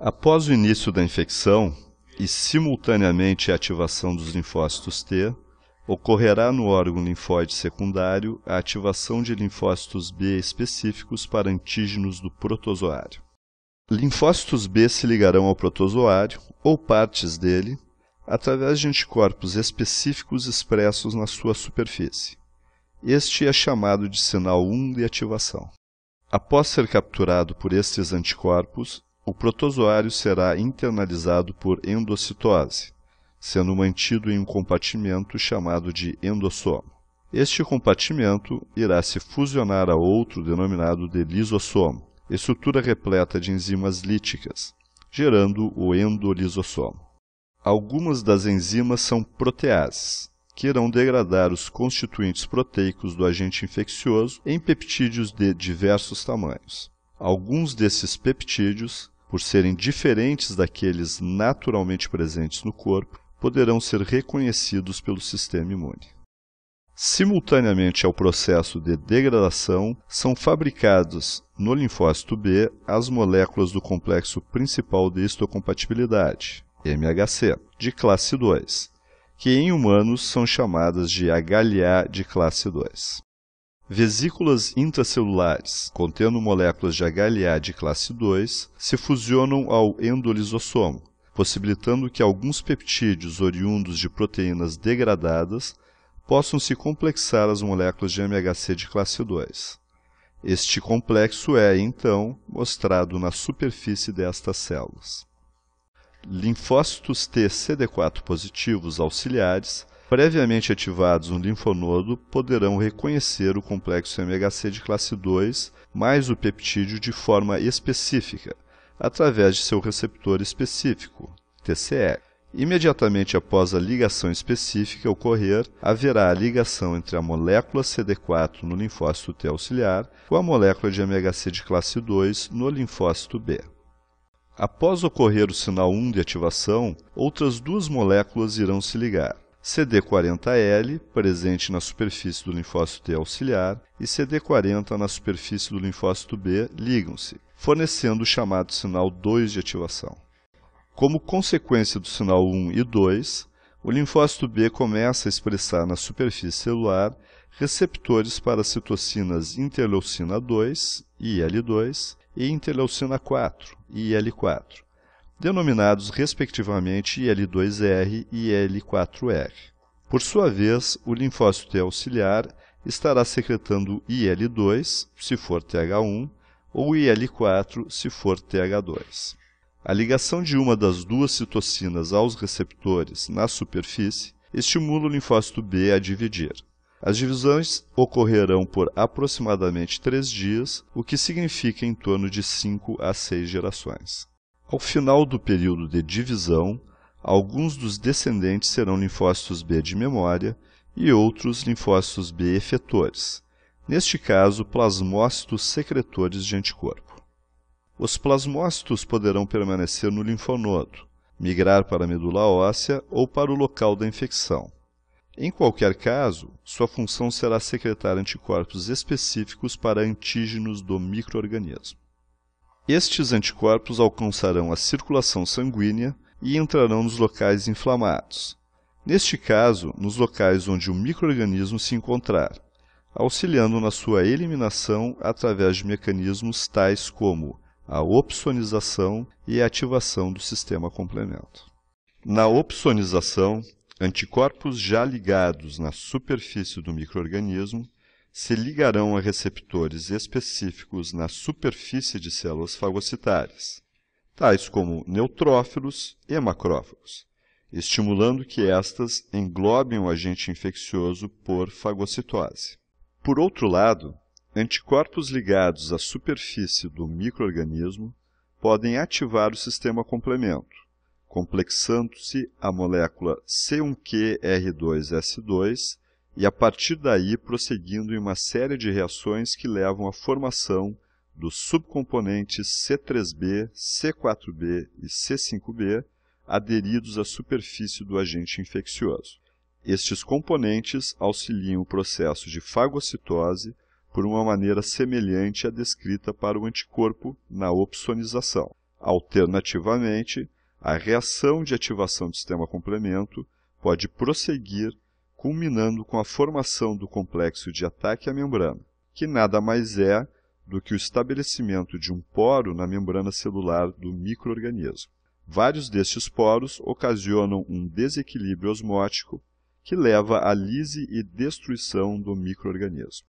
Após o início da infecção e simultaneamente a ativação dos linfócitos T, ocorrerá no órgão linfóide secundário a ativação de linfócitos B específicos para antígenos do protozoário. Linfócitos B se ligarão ao protozoário, ou partes dele, através de anticorpos específicos expressos na sua superfície. Este é chamado de sinal 1 de ativação. Após ser capturado por estes anticorpos, o protozoário será internalizado por endocitose, sendo mantido em um compartimento chamado de endossomo. Este compartimento irá se fusionar a outro denominado de lisossomo, estrutura repleta de enzimas líticas, gerando o endolisossomo. Algumas das enzimas são proteases, que irão degradar os constituintes proteicos do agente infeccioso em peptídeos de diversos tamanhos. Alguns desses peptídeos por serem diferentes daqueles naturalmente presentes no corpo, poderão ser reconhecidos pelo sistema imune. Simultaneamente ao processo de degradação, são fabricadas no linfócito B as moléculas do complexo principal de histocompatibilidade, MHC, de classe 2, que em humanos são chamadas de HLA de classe 2. Vesículas intracelulares, contendo moléculas de HLA de classe 2, se fusionam ao endolisossomo, possibilitando que alguns peptídeos oriundos de proteínas degradadas possam se complexar as moléculas de MHC de classe 2. Este complexo é, então, mostrado na superfície destas células. Linfócitos T CD4 positivos auxiliares previamente ativados no linfonodo poderão reconhecer o complexo MHC de classe 2 mais o peptídeo de forma específica, através de seu receptor específico, TCE. Imediatamente após a ligação específica ocorrer, haverá a ligação entre a molécula CD4 no linfócito T auxiliar com a molécula de MHC de classe 2 no linfócito B. Após ocorrer o sinal 1 de ativação, outras duas moléculas irão se ligar. CD40L, presente na superfície do linfócito T auxiliar, e CD40 na superfície do linfócito B ligam-se, fornecendo o chamado sinal 2 de ativação. Como consequência do sinal 1 e 2, o linfócito B começa a expressar na superfície celular receptores para citocinas interleucina 2 e IL2 e interleucina 4 e IL4 denominados respectivamente IL2R e IL4R. Por sua vez, o linfócito T auxiliar estará secretando IL2, se for TH1, ou IL4, se for TH2. A ligação de uma das duas citocinas aos receptores na superfície estimula o linfócito B a dividir. As divisões ocorrerão por aproximadamente três dias, o que significa em torno de 5 a 6 gerações. Ao final do período de divisão, alguns dos descendentes serão linfócitos B de memória e outros linfócitos B efetores, neste caso, plasmócitos secretores de anticorpo. Os plasmócitos poderão permanecer no linfonodo, migrar para a medula óssea ou para o local da infecção. Em qualquer caso, sua função será secretar anticorpos específicos para antígenos do microorganismo. Estes anticorpos alcançarão a circulação sanguínea e entrarão nos locais inflamados. Neste caso, nos locais onde o microorganismo se encontrar, auxiliando na sua eliminação através de mecanismos tais como a opsonização e a ativação do sistema complemento. Na opsonização, anticorpos já ligados na superfície do microorganismo se ligarão a receptores específicos na superfície de células fagocitárias, tais como neutrófilos e macrófagos, estimulando que estas englobem o agente infeccioso por fagocitose. Por outro lado, anticorpos ligados à superfície do microorganismo podem ativar o sistema complemento, complexando-se a molécula C1QR2S2 e a partir daí prosseguindo em uma série de reações que levam à formação dos subcomponentes C3b, C4b e C5b aderidos à superfície do agente infeccioso. Estes componentes auxiliam o processo de fagocitose por uma maneira semelhante à descrita para o anticorpo na opsonização. Alternativamente, a reação de ativação do sistema complemento pode prosseguir culminando com a formação do complexo de ataque à membrana, que nada mais é do que o estabelecimento de um poro na membrana celular do microorganismo. Vários destes poros ocasionam um desequilíbrio osmótico que leva à lise e destruição do microorganismo.